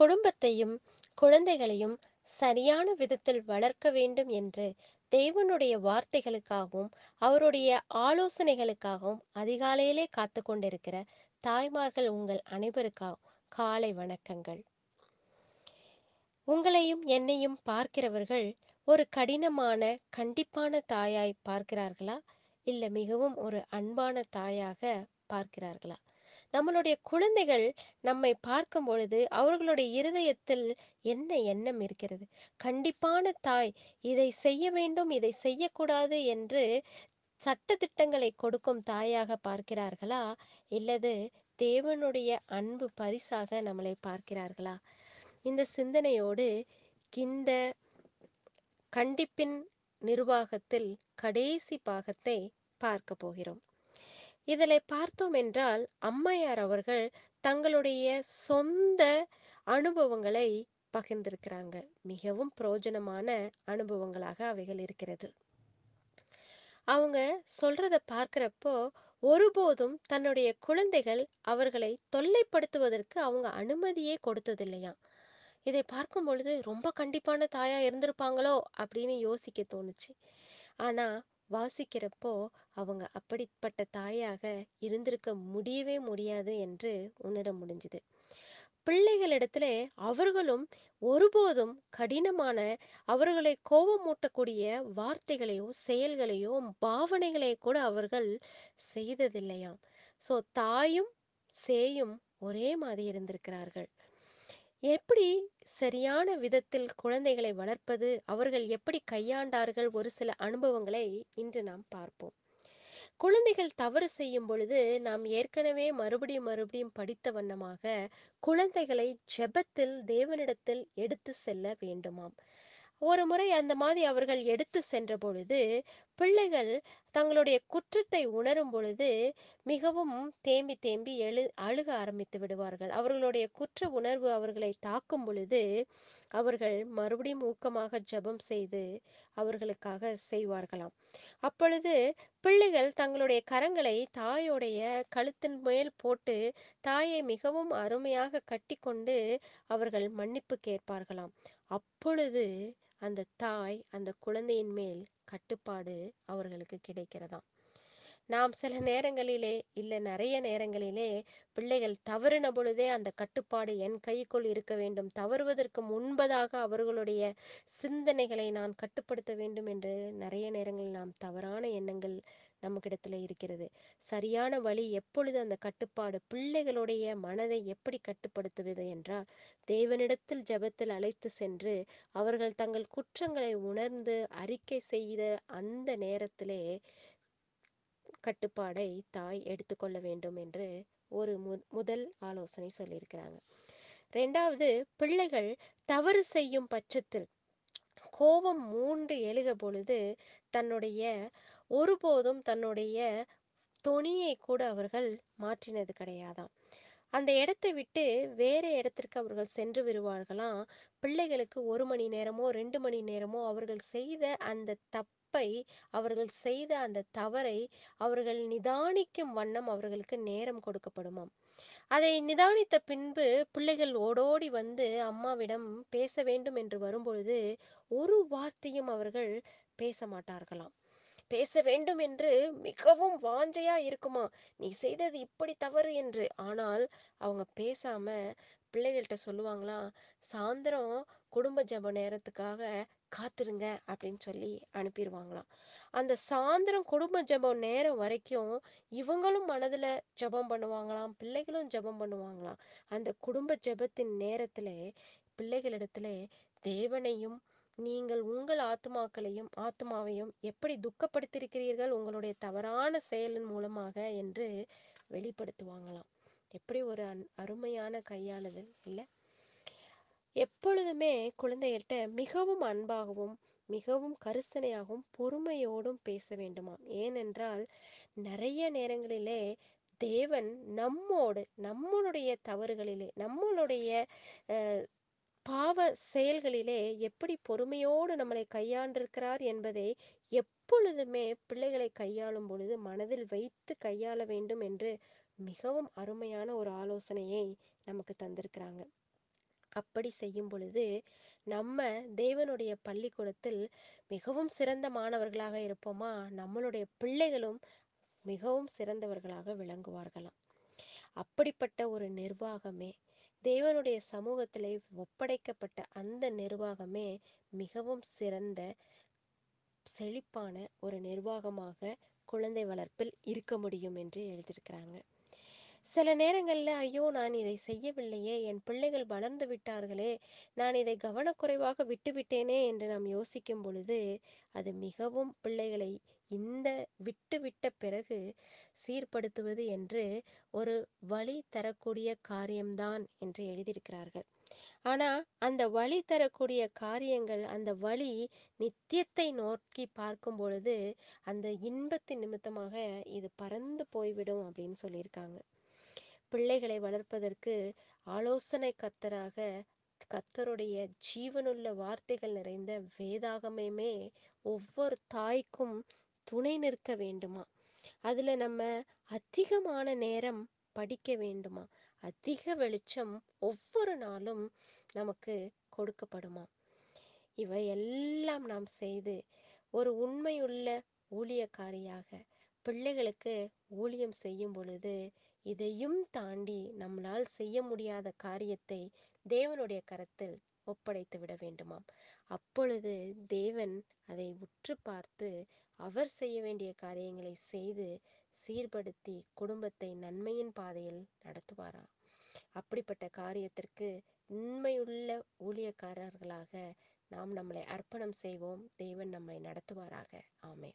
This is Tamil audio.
குடும்பத்தையும் குழந்தைகளையும் சரியான விதத்தில் வளர்க்க வேண்டும் என்று தேவனுடைய வார்த்தைகளுக்காகவும் அவருடைய ஆலோசனைகளுக்காகவும் அதிகாலையிலே காத்து கொண்டிருக்கிற தாய்மார்கள் உங்கள் அனைவருக்காகவும் காலை வணக்கங்கள் உங்களையும் என்னையும் பார்க்கிறவர்கள் ஒரு கடினமான கண்டிப்பான தாயாய் பார்க்கிறார்களா இல்லை மிகவும் ஒரு அன்பான தாயாக பார்க்கிறார்களா நம்மளுடைய குழந்தைகள் நம்மை பார்க்கும் பொழுது அவர்களுடைய இருதயத்தில் என்ன எண்ணம் இருக்கிறது கண்டிப்பான தாய் இதை செய்ய வேண்டும் இதை செய்யக்கூடாது என்று சட்டத்திட்டங்களை கொடுக்கும் தாயாக பார்க்கிறார்களா இல்லது தேவனுடைய அன்பு பரிசாக நம்மளை பார்க்கிறார்களா இந்த சிந்தனையோடு இந்த கண்டிப்பின் நிர்வாகத்தில் கடைசி பாகத்தை பார்க்க போகிறோம் இதில் என்றால் அம்மையார் அவர்கள் தங்களுடைய சொந்த அனுபவங்களை பகிர்ந்திருக்கிறாங்க மிகவும் பிரயோஜனமான அனுபவங்களாக அவைகள் இருக்கிறது அவங்க சொல்றத பார்க்கிறப்போ ஒருபோதும் தன்னுடைய குழந்தைகள் அவர்களை தொல்லைப்படுத்துவதற்கு அவங்க அனுமதியே இல்லையா இதை பார்க்கும் பொழுது ரொம்ப கண்டிப்பான தாயா இருந்திருப்பாங்களோ அப்படின்னு யோசிக்க தோணுச்சு ஆனா வாசிக்கிறப்போ அவங்க அப்படிப்பட்ட தாயாக இருந்திருக்க முடியவே முடியாது என்று உணர முடிஞ்சுது பிள்ளைகளிடத்துல அவர்களும் ஒருபோதும் கடினமான அவர்களை கோபமூட்டக்கூடிய வார்த்தைகளையோ செயல்களையோ பாவனைகளையும் கூட அவர்கள் செய்ததில்லையாம் ஸோ தாயும் சேயும் ஒரே மாதிரி இருந்திருக்கிறார்கள் எப்படி சரியான விதத்தில் குழந்தைகளை வளர்ப்பது அவர்கள் எப்படி கையாண்டார்கள் ஒரு சில அனுபவங்களை இன்று நாம் பார்ப்போம் குழந்தைகள் தவறு செய்யும் பொழுது நாம் ஏற்கனவே மறுபடியும் மறுபடியும் படித்த வண்ணமாக குழந்தைகளை ஜெபத்தில் தேவனிடத்தில் எடுத்து செல்ல வேண்டுமாம் ஒரு முறை அந்த மாதிரி அவர்கள் எடுத்து சென்ற பொழுது பிள்ளைகள் தங்களுடைய குற்றத்தை உணரும் பொழுது மிகவும் தேம்பி தேம்பி எழு அழுக ஆரம்பித்து விடுவார்கள் அவர்களுடைய குற்ற உணர்வு அவர்களை தாக்கும் பொழுது அவர்கள் மறுபடியும் ஊக்கமாக ஜபம் செய்து அவர்களுக்காக செய்வார்களாம் அப்பொழுது பிள்ளைகள் தங்களுடைய கரங்களை தாயோடைய கழுத்தின் மேல் போட்டு தாயை மிகவும் அருமையாக கட்டி கொண்டு அவர்கள் மன்னிப்பு கேட்பார்களாம் அப்பொழுது அந்த தாய் அந்த குழந்தையின் மேல் கட்டுப்பாடு அவர்களுக்கு கிடைக்கிறதாம் நாம் சில நேரங்களிலே இல்லை நிறைய நேரங்களிலே பிள்ளைகள் தவறின பொழுதே அந்த கட்டுப்பாடு என் கைக்குள் இருக்க வேண்டும் தவறுவதற்கு முன்பதாக அவர்களுடைய சிந்தனைகளை நான் கட்டுப்படுத்த வேண்டும் என்று நிறைய நேரங்களில் நாம் தவறான எண்ணங்கள் நமக்கிடத்துல இருக்கிறது சரியான வழி எப்பொழுது அந்த கட்டுப்பாடு பிள்ளைகளுடைய மனதை எப்படி கட்டுப்படுத்துவது என்றால் தேவனிடத்தில் ஜபத்தில் அழைத்து சென்று அவர்கள் தங்கள் குற்றங்களை உணர்ந்து அறிக்கை செய்த அந்த நேரத்திலே கட்டுப்பாடை தாய் எடுத்துக்கொள்ள வேண்டும் என்று ஒரு மு முதல் ஆலோசனை சொல்லியிருக்கிறாங்க ரெண்டாவது பிள்ளைகள் தவறு செய்யும் பட்சத்தில் கோபம் மூண்டு எழுக பொழுது தன்னுடைய ஒருபோதும் தன்னுடைய தொனியை கூட அவர்கள் மாற்றினது கிடையாதாம் அந்த இடத்தை விட்டு வேற இடத்திற்கு அவர்கள் சென்று விடுவார்களாம் பிள்ளைகளுக்கு ஒரு மணி நேரமோ ரெண்டு மணி நேரமோ அவர்கள் செய்த அந்த தப் தப்பை அவர்கள் செய்த அந்த தவறை அவர்கள் நிதானிக்கும் வண்ணம் அவர்களுக்கு நேரம் கொடுக்கப்படுமாம் அதை நிதானித்த பின்பு பிள்ளைகள் ஓடோடி வந்து அம்மாவிடம் பேச வேண்டும் என்று வரும்பொழுது ஒரு வார்த்தையும் அவர்கள் பேச மாட்டார்களாம் பேச வேண்டும் என்று மிகவும் வாஞ்சையா இருக்குமா நீ செய்தது இப்படி தவறு என்று ஆனால் அவங்க பேசாம பிள்ளைகள்கிட்ட சொல்லுவாங்களாம் சாயந்தரம் குடும்ப ஜப நேரத்துக்காக காத்துருங்க அப்படின்னு சொல்லி அனுப்பிடுவாங்களாம் அந்த சாயந்தரம் குடும்ப ஜெபம் நேரம் வரைக்கும் இவங்களும் மனதில் ஜெபம் பண்ணுவாங்களாம் பிள்ளைகளும் ஜெபம் பண்ணுவாங்களாம் அந்த குடும்ப ஜெபத்தின் நேரத்தில் பிள்ளைகளிடத்துல தேவனையும் நீங்கள் உங்கள் ஆத்மாக்களையும் ஆத்மாவையும் எப்படி துக்கப்படுத்தியிருக்கிறீர்கள் உங்களுடைய தவறான செயலின் மூலமாக என்று வெளிப்படுத்துவாங்களாம் எப்படி ஒரு அருமையான கையாளுதல் இல்லை எப்பொழுதுமே குழந்தைகள்கிட்ட மிகவும் அன்பாகவும் மிகவும் கரிசனையாகவும் பொறுமையோடும் பேச வேண்டுமாம் ஏனென்றால் நிறைய நேரங்களிலே தேவன் நம்மோடு நம்மளுடைய தவறுகளிலே நம்மளுடைய பாவ செயல்களிலே எப்படி பொறுமையோடு நம்மளை கையாண்டிருக்கிறார் என்பதை எப்பொழுதுமே பிள்ளைகளை கையாளும் பொழுது மனதில் வைத்து கையாள வேண்டும் என்று மிகவும் அருமையான ஒரு ஆலோசனையை நமக்கு தந்திருக்கிறாங்க அப்படி செய்யும் பொழுது நம்ம தேவனுடைய பள்ளிக்கூடத்தில் மிகவும் சிறந்த மாணவர்களாக இருப்போமா நம்மளுடைய பிள்ளைகளும் மிகவும் சிறந்தவர்களாக விளங்குவார்களாம் அப்படிப்பட்ட ஒரு நிர்வாகமே தேவனுடைய சமூகத்திலே ஒப்படைக்கப்பட்ட அந்த நிர்வாகமே மிகவும் சிறந்த செழிப்பான ஒரு நிர்வாகமாக குழந்தை வளர்ப்பில் இருக்க முடியும் என்று எழுதியிருக்கிறாங்க சில நேரங்களில் ஐயோ நான் இதை செய்யவில்லையே என் பிள்ளைகள் வளர்ந்து விட்டார்களே நான் இதை கவனக்குறைவாக விட்டுவிட்டேனே என்று நாம் யோசிக்கும் பொழுது அது மிகவும் பிள்ளைகளை இந்த விட்டுவிட்ட பிறகு சீர்படுத்துவது என்று ஒரு வழி தரக்கூடிய காரியம்தான் என்று எழுதியிருக்கிறார்கள் ஆனால் அந்த வழி தரக்கூடிய காரியங்கள் அந்த வழி நித்தியத்தை நோக்கி பார்க்கும் பொழுது அந்த இன்பத்தின் நிமித்தமாக இது பறந்து போய்விடும் அப்படின்னு சொல்லியிருக்காங்க பிள்ளைகளை வளர்ப்பதற்கு ஆலோசனை கர்த்தராக கர்த்தருடைய ஜீவனுள்ள வார்த்தைகள் நிறைந்த வேதாகமே ஒவ்வொரு தாய்க்கும் துணை நிற்க வேண்டுமா அதுல நம்ம அதிகமான நேரம் படிக்க வேண்டுமா அதிக வெளிச்சம் ஒவ்வொரு நாளும் நமக்கு கொடுக்கப்படுமா இவை எல்லாம் நாம் செய்து ஒரு உண்மையுள்ள ஊழியக்காரியாக பிள்ளைகளுக்கு ஊழியம் செய்யும் பொழுது இதையும் தாண்டி நம்மளால் செய்ய முடியாத காரியத்தை தேவனுடைய கரத்தில் ஒப்படைத்து விட வேண்டுமாம் அப்பொழுது தேவன் அதை உற்று பார்த்து அவர் செய்ய வேண்டிய காரியங்களை செய்து சீர்படுத்தி குடும்பத்தை நன்மையின் பாதையில் நடத்துவாராம் அப்படிப்பட்ட காரியத்திற்கு உண்மையுள்ள ஊழியக்காரர்களாக நாம் நம்மளை அர்ப்பணம் செய்வோம் தேவன் நம்மை நடத்துவாராக ஆமே